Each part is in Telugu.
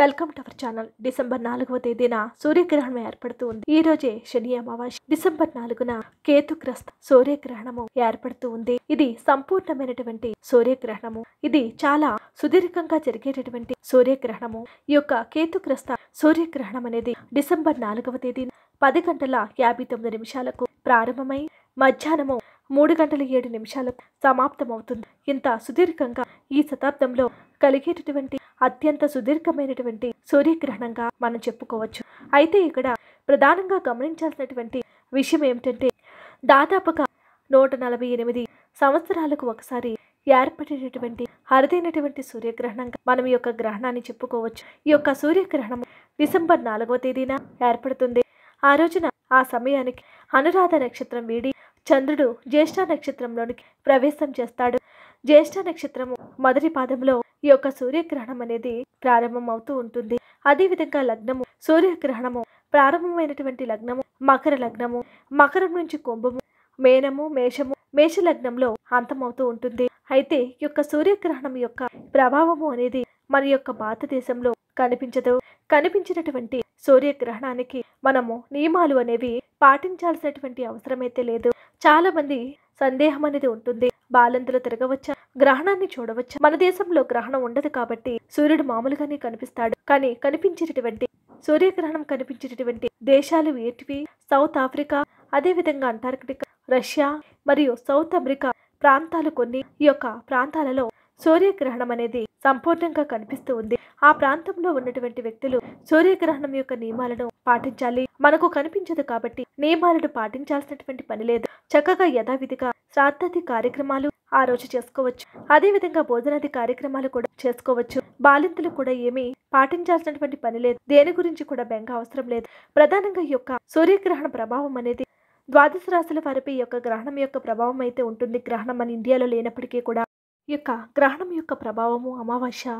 welcome to our channel December నాలుగవ తేదీన సూర్యగ్రహణం ఏర్పడుతూ ఉంది ఈ రోజే శని అమావాస్య డిసెంబర్ నాలుగున కేతుగ్రస్త సూర్యగ్రహణము ఏర్పడుతూ ఉంది ఇది సంపూర్ణమైనటువంటి సూర్యగ్రహణము ఇది చాలా సుదీర్ఘంగా జరిగేటటువంటి సూర్యగ్రహణము ఈ యొక్క కేతుగ్రస్త సూర్యగ్రహణం అనేది డిసెంబర్ నాలుగవ తేదీన పది గంటల యాభై తొమ్మిది నిమిషాలకు ప్రారంభమై మధ్యాహ్నము మూడు గంటల ఏడు నిమిషాలకు సమాప్తమవుతుంది ఇంత సుదీర్ఘంగా ఈ శతాబ్దంలో కలిగేటటువంటి అత్యంత సుదీర్ఘమైనటువంటి సూర్యగ్రహణంగా మనం చెప్పుకోవచ్చు అయితే ఇక్కడ ప్రధానంగా గమనించాల్సినటువంటి విషయం ఏమిటంటే దాదాపుగా నూట నలభై ఎనిమిది సంవత్సరాలకు ఒకసారి ఏర్పడేటటువంటి అరుదైనటువంటి సూర్యగ్రహణంగా మనం ఈ యొక్క గ్రహణాన్ని చెప్పుకోవచ్చు ఈ యొక్క సూర్యగ్రహణం డిసెంబర్ నాలుగవ తేదీన ఏర్పడుతుంది ఆ రోజున ఆ సమయానికి అనురాధ నక్షత్రం వీడి చంద్రుడు జ్యేష్ఠ నక్షత్రంలోనికి ప్రవేశం చేస్తాడు జ్యేష్ఠ నక్షత్రము మొదటి పాదంలో ఈ యొక్క సూర్యగ్రహణం అనేది ప్రారంభం అవుతూ ఉంటుంది అదేవిధంగా లగ్నము సూర్యగ్రహణము ప్రారంభమైనటువంటి లగ్నము మకర లగ్నము మకరం నుంచి కుంభము మేనము మేషము మేష లగ్నంలో అంతమవుతూ ఉంటుంది అయితే ఈ యొక్క సూర్యగ్రహణం యొక్క ప్రభావము అనేది మన యొక్క భారతదేశంలో కనిపించదు కనిపించినటువంటి సూర్యగ్రహణానికి మనము నియమాలు అనేవి పాటించాల్సినటువంటి అవసరమైతే లేదు చాలా మంది సందేహం అనేది ఉంటుంది బాలంతలో తిరగవచ్చా గ్రహణాన్ని చూడవచ్చు మన దేశంలో గ్రహణం ఉండదు కాబట్టి సూర్యుడు మామూలుగానే కనిపిస్తాడు కానీ కనిపించేటటువంటి సూర్యగ్రహణం కనిపించేటటువంటి దేశాలు ఏటివి సౌత్ ఆఫ్రికా అదేవిధంగా అంటార్కిటికా రష్యా మరియు సౌత్ అమెరికా ప్రాంతాలు కొన్ని ఈ యొక్క ప్రాంతాలలో సూర్యగ్రహణం అనేది సంపూర్ణంగా కనిపిస్తూ ఉంది ఆ ప్రాంతంలో ఉన్నటువంటి వ్యక్తులు సూర్యగ్రహణం యొక్క నియమాలను పాటించాలి మనకు కనిపించదు కాబట్టి నియమాలను పాటించాల్సినటువంటి పని లేదు చక్కగా యథావిధిగా శ్రాద్ధాది కార్యక్రమాలు ఆ రోజు చేసుకోవచ్చు అదేవిధంగా భోజనాది కార్యక్రమాలు కూడా చేసుకోవచ్చు బాలింతలు కూడా ఏమీ పాటించాల్సినటువంటి పని లేదు దేని గురించి కూడా బెంగ అవసరం లేదు ప్రధానంగా యొక్క సూర్యగ్రహణ ప్రభావం అనేది ద్వాదశ రాశుల వారిపై యొక్క గ్రహణం యొక్క ప్రభావం అయితే ఉంటుంది గ్రహణం మన ఇండియాలో లేనప్పటికీ కూడా యొక్క గ్రహణం యొక్క ప్రభావము అమావాస్య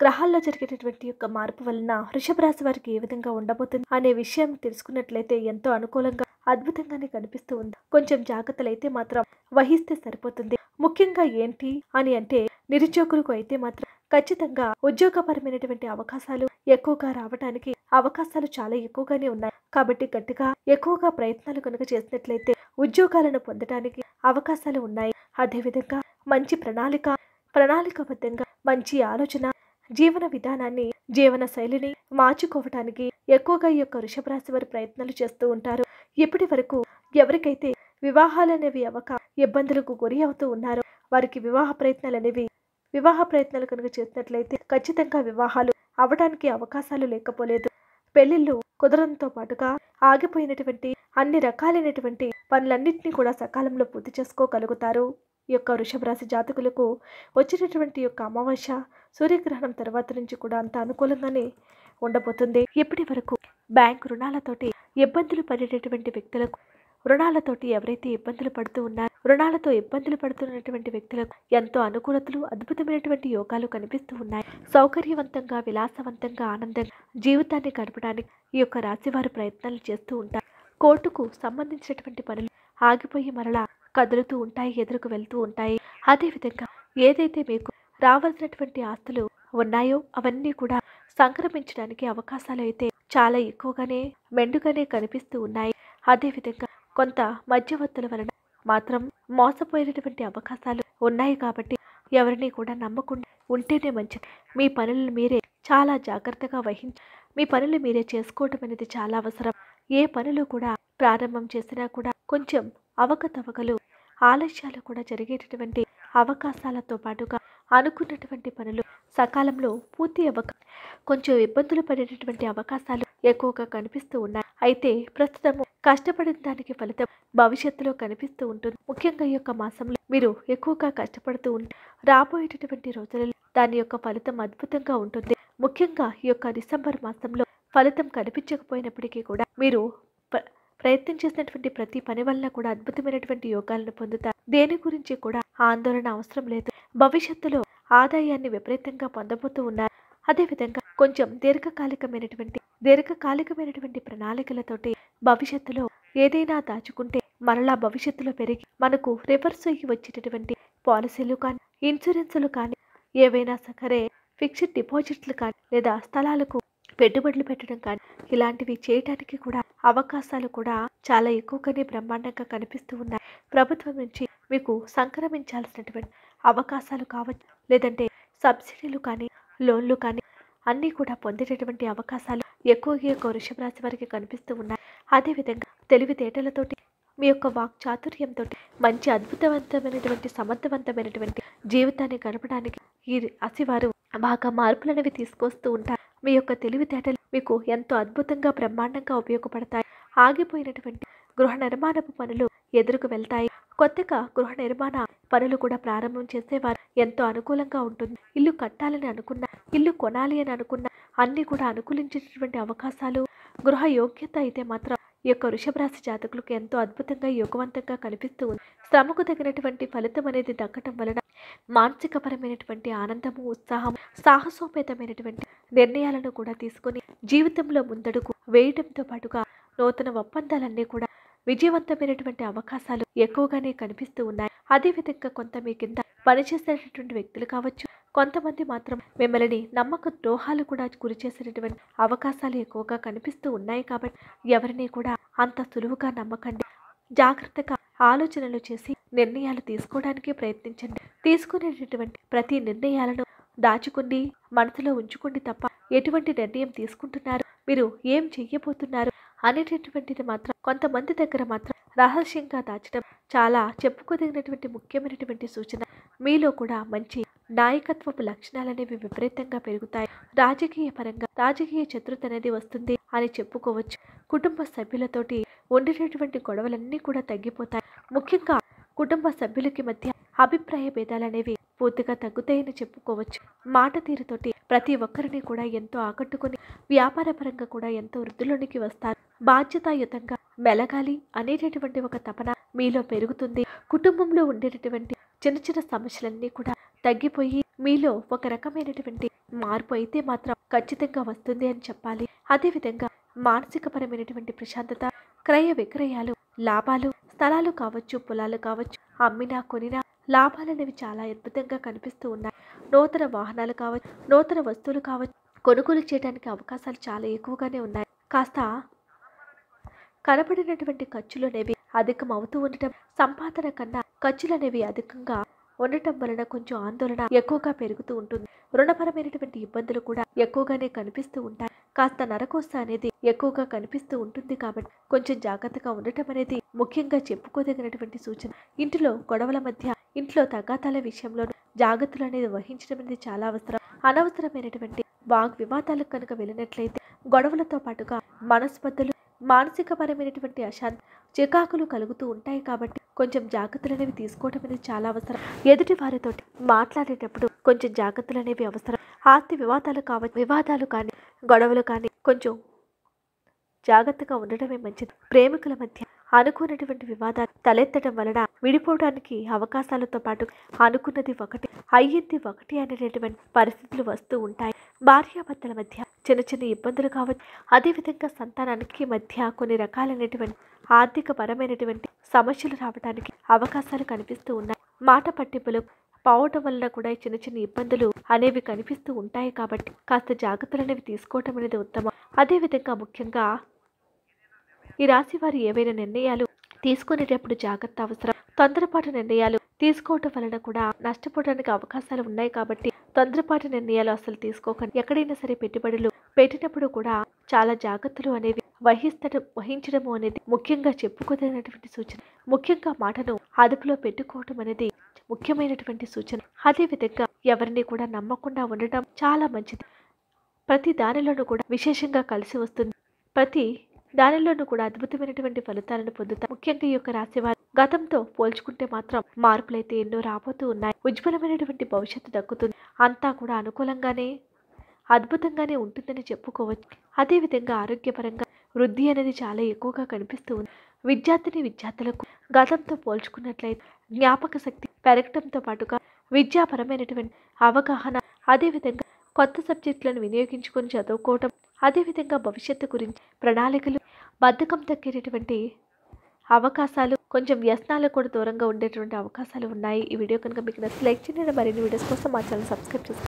గ్రహాల్లో జరిగేటటువంటి యొక్క మార్పు వలన వృషభ రాశి వారికి ఏ విధంగా ఉండబోతుంది అనే విషయం తెలుసుకున్నట్లయితే ఎంతో అనుకూలంగా అద్భుతంగానే కనిపిస్తూ ఉంది కొంచెం జాగ్రత్తలు అయితే మాత్రం వహిస్తే సరిపోతుంది ముఖ్యంగా ఏంటి అని అంటే నిరుద్యోగులకు అయితే మాత్రం ఖచ్చితంగా ఉద్యోగపరమైనటువంటి అవకాశాలు ఎక్కువగా రావడానికి అవకాశాలు చాలా ఎక్కువగానే ఉన్నాయి కాబట్టి గట్టిగా ఎక్కువగా ప్రయత్నాలు కనుక చేసినట్లయితే ఉద్యోగాలను పొందడానికి అవకాశాలు ఉన్నాయి అదేవిధంగా మంచి ప్రణాళిక ప్రణాళికబద్ధంగా మంచి ఆలోచన జీవన విధానాన్ని జీవన శైలిని మార్చుకోవటానికి ఎక్కువగా ఈ యొక్క రాశి వారు ప్రయత్నాలు చేస్తూ ఉంటారు ఇప్పటి వరకు ఎవరికైతే వివాహాలు అనేవి అవక ఇబ్బందులకు గురి అవుతూ ఉన్నారో వారికి వివాహ ప్రయత్నాలు అనేవి వివాహ ప్రయత్నాలు కనుక చేసినట్లయితే ఖచ్చితంగా వివాహాలు అవడానికి అవకాశాలు లేకపోలేదు పెళ్లిళ్ళు కుదరంతో పాటుగా ఆగిపోయినటువంటి అన్ని రకాలైనటువంటి పనులన్నింటినీ కూడా సకాలంలో పూర్తి చేసుకోగలుగుతారు ఈ యొక్క రాశి జాతకులకు వచ్చినటువంటి యొక్క అమావాస్య సూర్యగ్రహణం తర్వాత నుంచి కూడా అంత అనుకూలంగానే ఉండబోతుంది ఇప్పటి వరకు బ్యాంక్ రుణాలతోటి ఇబ్బందులు పడేటటువంటి వ్యక్తులకు రుణాలతోటి ఎవరైతే ఇబ్బందులు పడుతూ ఉన్నారో రుణాలతో ఇబ్బందులు పడుతున్నటువంటి వ్యక్తులకు ఎంతో అనుకూలతలు అద్భుతమైనటువంటి యోగాలు కనిపిస్తూ ఉన్నాయి సౌకర్యవంతంగా విలాసవంతంగా ఆనందంగా జీవితాన్ని గడపడానికి ఈ యొక్క రాశి వారు ప్రయత్నాలు చేస్తూ ఉంటారు కోర్టుకు సంబంధించినటువంటి పనులు ఆగిపోయి మరలా కదులుతూ ఉంటాయి ఎదురుకు వెళ్తూ ఉంటాయి అదేవిధంగా ఏదైతే మీకు రావాల్సినటువంటి ఆస్తులు ఉన్నాయో అవన్నీ కూడా సంక్రమించడానికి అవకాశాలు అయితే చాలా ఎక్కువగానే మెండుగానే కనిపిస్తూ ఉన్నాయి అదేవిధంగా కొంత మధ్యవర్తుల వలన మాత్రం మోసపోయినటువంటి అవకాశాలు ఉన్నాయి కాబట్టి ఎవరిని కూడా నమ్మకుండా ఉంటేనే మంచిది మీ పనులను మీరే చాలా జాగ్రత్తగా వహించి మీ పనులు మీరే చేసుకోవటం అనేది చాలా అవసరం ఏ పనులు కూడా ప్రారంభం చేసినా కూడా కొంచెం అవకతవకలు ఆలస్యాలు కూడా జరిగేటటువంటి అవకాశాలతో పాటుగా అనుకున్నటువంటి పనులు సకాలంలో పూర్తి అవక కొంచెం ఇబ్బందులు పడేటటువంటి అవకాశాలు ఎక్కువగా కనిపిస్తూ ఉన్నాయి అయితే ప్రస్తుతము కష్టపడిన దానికి ఫలితం భవిష్యత్తులో కనిపిస్తూ ఉంటుంది ముఖ్యంగా ఈ యొక్క మాసంలో మీరు ఎక్కువగా కష్టపడుతూ ఉంటారు రాబోయేటటువంటి రోజులలో దాని యొక్క ఫలితం అద్భుతంగా ఉంటుంది ముఖ్యంగా ఈ యొక్క డిసెంబర్ మాసంలో ఫలితం కనిపించకపోయినప్పటికీ కూడా మీరు ప్రయత్నం చేసినటువంటి ప్రతి పని వల్ల కూడా అద్భుతమైనటువంటి యోగాలను పొందుతారు దేని గురించి కూడా ఆందోళన అవసరం లేదు భవిష్యత్తులో ఆదాయాన్ని విపరీతంగా పొందబోతూ ఉన్నారు అదేవిధంగా కొంచెం దీర్ఘకాలికమైనటువంటి దీర్ఘకాలికమైనటువంటి ప్రణాళికలతోటి భవిష్యత్తులో ఏదైనా దాచుకుంటే మరలా భవిష్యత్తులో పెరిగి మనకు రివర్స్ అయ్యి వచ్చేటటువంటి పాలసీలు కానీ ఇన్సూరెన్సులు కానీ ఏవైనా సరే ఫిక్స్డ్ డిపాజిట్లు కానీ లేదా స్థలాలకు పెట్టుబడులు పెట్టడం కానీ ఇలాంటివి చేయటానికి కూడా అవకాశాలు కూడా చాలా ఎక్కువగానే బ్రహ్మాండంగా కనిపిస్తూ ఉన్నాయి ప్రభుత్వం నుంచి మీకు సంక్రమించాల్సినటువంటి అవకాశాలు కావచ్చు లేదంటే సబ్సిడీలు కానీ లోన్లు కానీ అన్నీ కూడా పొందేటటువంటి అవకాశాలు ఎక్కువగా ఎక్కువ వృషభ రాశి వారికి కనిపిస్తూ ఉన్నాయి అదేవిధంగా తెలివితేటలతోటి మీ యొక్క వాక్ చాతుర్యంతో మంచి అద్భుతవంతమైనటువంటి సమర్థవంతమైనటువంటి జీవితాన్ని గడపడానికి ఈ రాశి వారు బాగా మార్పులనేవి తీసుకొస్తూ ఉంటారు మీ యొక్క తెలివితేటలు మీకు ఎంతో అద్భుతంగా బ్రహ్మాండంగా ఉపయోగపడతాయి ఆగిపోయినటువంటి గృహ నిర్మాణపు పనులు ఎదురుకు వెళ్తాయి కొత్తగా గృహ నిర్మాణ పనులు కూడా ప్రారంభం చేసేవారు ఎంతో అనుకూలంగా ఉంటుంది ఇల్లు కట్టాలని అనుకున్న ఇల్లు కొనాలి అని అనుకున్న అన్ని కూడా అనుకూలించేటటువంటి అవకాశాలు గృహ యోగ్యత అయితే మాత్రం ఈ యొక్క రాశి జాతకులకు ఎంతో అద్భుతంగా యోగవంతంగా కనిపిస్తూ ఉంది శ్రమకు తగినటువంటి ఫలితం అనేది దక్కటం వలన మానసికపరమైనటువంటి ఆనందము ఉత్సాహం సాహసోపేతమైనటువంటి నిర్ణయాలను కూడా తీసుకుని జీవితంలో ముందడుగు వేయటంతో పాటుగా నూతన ఒప్పందాలన్నీ కూడా విజయవంతమైనటువంటి అవకాశాలు ఎక్కువగానే కనిపిస్తూ ఉన్నాయి అదేవిధంగా కొంత మీ కింద పనిచేసేటటువంటి వ్యక్తులు కావచ్చు కొంతమంది మాత్రం మిమ్మల్ని నమ్మక ద్రోహాలు కూడా గురి చేసేటటువంటి అవకాశాలు ఎక్కువగా కనిపిస్తూ ఉన్నాయి కాబట్టి ఎవరిని కూడా అంత సులువుగా నమ్మకండి జాగ్రత్తగా ఆలోచనలు చేసి నిర్ణయాలు తీసుకోవడానికి ప్రయత్నించండి తీసుకునేటటువంటి ప్రతి నిర్ణయాలను దాచుకుని మనసులో ఉంచుకోండి తప్ప ఎటువంటి నిర్ణయం తీసుకుంటున్నారు మీరు ఏం చెయ్యబోతున్నారు అనేటటువంటిది మాత్రం కొంతమంది దగ్గర మాత్రం రహస్యంగా దాచడం చాలా చెప్పుకోదగినటువంటి ముఖ్యమైనటువంటి సూచన మీలో కూడా మంచి నాయకత్వపు లక్షణాలనేవి విపరీతంగా పెరుగుతాయి రాజకీయ పరంగా రాజకీయ శత్రుత అనేది వస్తుంది అని చెప్పుకోవచ్చు కుటుంబ సభ్యులతోటి ఉండేటటువంటి గొడవలన్నీ కూడా తగ్గిపోతాయి ముఖ్యంగా కుటుంబ సభ్యులకి మధ్య అభిప్రాయ భేదాలనేవి పూర్తిగా తగ్గుతాయని చెప్పుకోవచ్చు మాట తీరుతోటి ప్రతి ఒక్కరిని కూడా ఎంతో ఆకట్టుకుని వ్యాపారపరంగా కూడా ఎంతో వృద్ధిలోనికి వస్తారు బాధ్యతాయుతంగా మెలగాలి అనేటటువంటి ఒక తపన మీలో పెరుగుతుంది కుటుంబంలో ఉండేటటువంటి చిన్న చిన్న సమస్యలన్నీ కూడా తగ్గిపోయి మీలో ఒక రకమైనటువంటి మార్పు అయితే మాత్రం ఖచ్చితంగా వస్తుంది అని చెప్పాలి అదేవిధంగా మానసికపరమైనటువంటి ప్రశాంతత క్రయ విక్రయాలు లాభాలు స్థలాలు కావచ్చు పొలాలు కావచ్చు అమ్మినా కొనినా లాభాలు అనేవి చాలా అద్భుతంగా కనిపిస్తూ ఉన్నాయి నూతన వాహనాలు కావచ్చు నూతన వస్తువులు కావచ్చు కొనుగోలు చేయడానికి అవకాశాలు చాలా ఎక్కువగానే ఉన్నాయి కాస్త కనపడినటువంటి ఖర్చులు అనేవి అధికం అవుతూ ఉండటం సంపాదన కన్నా ఖర్చులు అనేవి అధికంగా ఉండటం వలన కొంచెం ఆందోళన ఎక్కువగా పెరుగుతూ ఉంటుంది రుణపరమైనటువంటి ఇబ్బందులు కూడా ఎక్కువగానే కనిపిస్తూ ఉంటాయి కాస్త నరకోస అనేది ఎక్కువగా కనిపిస్తూ ఉంటుంది కాబట్టి కొంచెం జాగ్రత్తగా ఉండటం అనేది ముఖ్యంగా చెప్పుకోదగినటువంటి సూచన ఇంటిలో గొడవల మధ్య ఇంట్లో తగాతాల విషయంలో జాగ్రత్తలు అనేది వహించడం అనేది చాలా అవసరం అనవసరమైనటువంటి వాగ్ వివాదాలకు కనుక వెళ్ళినట్లయితే గొడవలతో పాటుగా మనస్పర్ధలు మానసికపరమైనటువంటి అశాంతి చికాకులు కలుగుతూ ఉంటాయి కాబట్టి కొంచెం జాగ్రత్తలు అనేవి తీసుకోవడం అనేది చాలా అవసరం ఎదుటి వారితో మాట్లాడేటప్పుడు కొంచెం జాగ్రత్తలు అనేవి అవసరం ఆస్తి వివాదాలు కావచ్చు వివాదాలు కానీ గొడవలు కానీ కొంచెం జాగ్రత్తగా ఉండడమే మంచిది ప్రేమికుల మధ్య అనుకున్నటువంటి వివాదాలు తలెత్తడం వలన విడిపోవడానికి అవకాశాలతో పాటు అనుకున్నది ఒకటి అయ్యింది ఒకటి అనేటటువంటి పరిస్థితులు వస్తూ ఉంటాయి భార్యాభర్తల మధ్య చిన్న చిన్న ఇబ్బందులు కావచ్చు అదేవిధంగా సంతానానికి మధ్య కొన్ని రకాలైనటువంటి ఆర్థిక పరమైనటువంటి సమస్యలు రావడానికి అవకాశాలు కనిపిస్తూ ఉన్నాయి మాట పట్టింపులు పోవటం వలన కూడా చిన్న చిన్న ఇబ్బందులు అనేవి కనిపిస్తూ ఉంటాయి కాబట్టి కాస్త జాగ్రత్తలు అనేవి తీసుకోవటం అనేది ఉత్తమం అదేవిధంగా ముఖ్యంగా ఈ రాశి వారు ఏవైనా నిర్ణయాలు తీసుకునేటప్పుడు జాగ్రత్త అవసరం తొందరపాటు నిర్ణయాలు తీసుకోవటం వలన కూడా నష్టపోవడానికి అవకాశాలు ఉన్నాయి కాబట్టి తొందరపాటు నిర్ణయాలు అసలు తీసుకోకండి ఎక్కడైనా సరే పెట్టుబడులు పెట్టినప్పుడు కూడా చాలా జాగ్రత్తలు అనేవి వహిస్తడం వహించడము అనేది ముఖ్యంగా చెప్పుకోదగినటువంటి సూచన ముఖ్యంగా మాటను అదుపులో పెట్టుకోవటం అనేది ముఖ్యమైనటువంటి సూచన అదేవిధంగా ఎవరిని కూడా నమ్మకుండా ఉండటం చాలా మంచిది ప్రతి దానిలోనూ కూడా విశేషంగా కలిసి వస్తుంది ప్రతి దానిలోనూ కూడా అద్భుతమైనటువంటి ఫలితాలను పొందుతారు ముఖ్యంగా ఈ యొక్క రాశి గతంతో పోల్చుకుంటే మాత్రం మార్పులైతే ఎన్నో రాబోతూ ఉన్నాయి ఉజ్వలమైనటువంటి భవిష్యత్తు దక్కుతుంది అంతా కూడా అనుకూలంగానే అద్భుతంగానే ఉంటుందని చెప్పుకోవచ్చు అదేవిధంగా ఆరోగ్యపరంగా వృద్ధి అనేది చాలా ఎక్కువగా కనిపిస్తూ ఉంది విద్యార్థిని విద్యార్థులకు గతంతో పోల్చుకున్నట్లయితే జ్ఞాపక శక్తి పెరగటంతో పాటుగా విద్యాపరమైనటువంటి అవగాహన అదేవిధంగా కొత్త సబ్జెక్టులను వినియోగించుకొని చదువుకోవటం అదేవిధంగా భవిష్యత్తు గురించి ప్రణాళికలు బద్ధకం తగ్గేటటువంటి అవకాశాలు కొంచెం వ్యసనాలు కూడా దూరంగా ఉండేటువంటి అవకాశాలు ఉన్నాయి ఈ వీడియో కనుక మీకు నచ్చితే లైక్ చేయండి మరిన్ని వీడియోస్ కోసం మా ఛానల్ సబ్స్క్రైబ్ చేసుకోండి